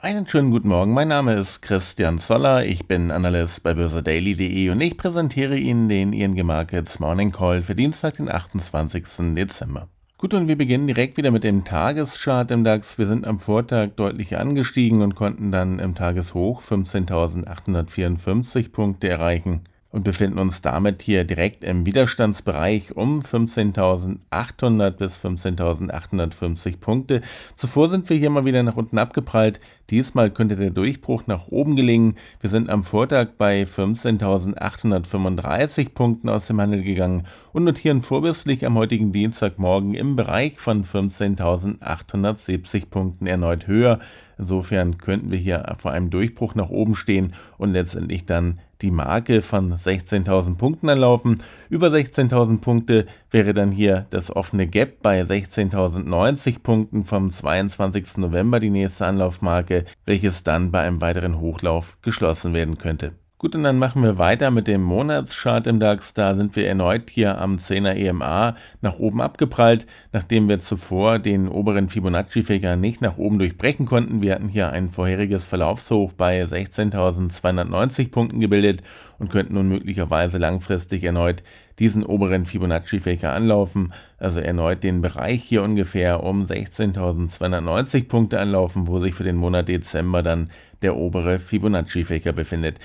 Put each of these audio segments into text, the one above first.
Einen schönen guten Morgen, mein Name ist Christian Zoller, ich bin Analyst bei börsedaily.de und ich präsentiere Ihnen den ING Markets Morning Call für Dienstag, den 28. Dezember. Gut, und wir beginnen direkt wieder mit dem Tageschart im DAX. Wir sind am Vortag deutlich angestiegen und konnten dann im Tageshoch 15.854 Punkte erreichen und befinden uns damit hier direkt im Widerstandsbereich um 15.800 bis 15.850 Punkte. Zuvor sind wir hier mal wieder nach unten abgeprallt. Diesmal könnte der Durchbruch nach oben gelingen. Wir sind am Vortag bei 15.835 Punkten aus dem Handel gegangen und notieren vorbörslich am heutigen Dienstagmorgen im Bereich von 15.870 Punkten erneut höher Insofern könnten wir hier vor einem Durchbruch nach oben stehen und letztendlich dann die Marke von 16.000 Punkten anlaufen. Über 16.000 Punkte wäre dann hier das offene Gap bei 16.090 Punkten vom 22. November die nächste Anlaufmarke, welches dann bei einem weiteren Hochlauf geschlossen werden könnte. Gut, und dann machen wir weiter mit dem Monatschart im DAX. Da sind wir erneut hier am 10er EMA nach oben abgeprallt, nachdem wir zuvor den oberen Fibonacci-Fächer nicht nach oben durchbrechen konnten. Wir hatten hier ein vorheriges Verlaufshoch bei 16.290 Punkten gebildet und könnten nun möglicherweise langfristig erneut diesen oberen Fibonacci-Fächer anlaufen, also erneut den Bereich hier ungefähr um 16.290 Punkte anlaufen, wo sich für den Monat Dezember dann der obere Fibonacci-Fächer befindet.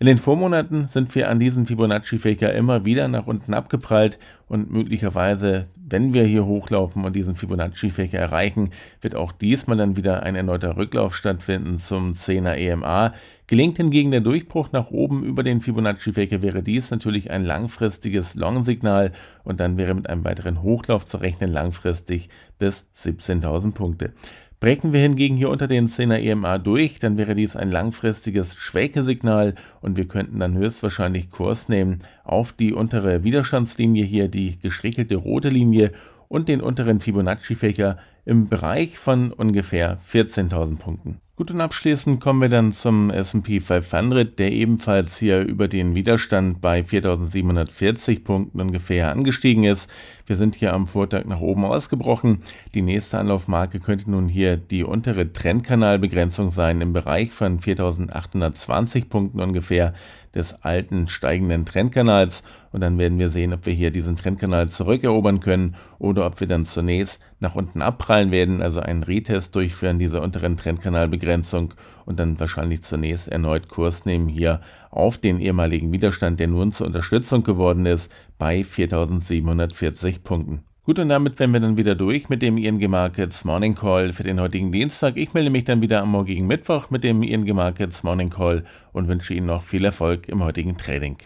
In den Vormonaten sind wir an diesem Fibonacci-Faker immer wieder nach unten abgeprallt und möglicherweise, wenn wir hier hochlaufen und diesen Fibonacci-Faker erreichen, wird auch diesmal dann wieder ein erneuter Rücklauf stattfinden zum 10er EMA. Gelingt hingegen der Durchbruch nach oben über den Fibonacci-Faker, wäre dies natürlich ein langfristiges Long-Signal und dann wäre mit einem weiteren Hochlauf zu rechnen langfristig bis 17.000 Punkte. Brechen wir hingegen hier unter den 10er EMA durch, dann wäre dies ein langfristiges Schwächesignal und wir könnten dann höchstwahrscheinlich Kurs nehmen auf die untere Widerstandslinie hier, die gestrichelte rote Linie und den unteren fibonacci fächer im Bereich von ungefähr 14.000 Punkten. Gut, und abschließend kommen wir dann zum SP 500, der ebenfalls hier über den Widerstand bei 4740 Punkten ungefähr angestiegen ist. Wir sind hier am Vortag nach oben ausgebrochen. Die nächste Anlaufmarke könnte nun hier die untere Trendkanalbegrenzung sein im Bereich von 4820 Punkten ungefähr des alten steigenden Trendkanals. Und dann werden wir sehen, ob wir hier diesen Trendkanal zurückerobern können oder ob wir dann zunächst nach unten abprallen werden, also einen Retest durchführen dieser unteren Trendkanalbegrenzung und dann wahrscheinlich zunächst erneut Kurs nehmen hier auf den ehemaligen Widerstand, der nun zur Unterstützung geworden ist, bei 4740 Punkten. Gut, und damit wären wir dann wieder durch mit dem ING Markets Morning Call für den heutigen Dienstag. Ich melde mich dann wieder am morgigen Mittwoch mit dem ING Markets Morning Call und wünsche Ihnen noch viel Erfolg im heutigen Trading.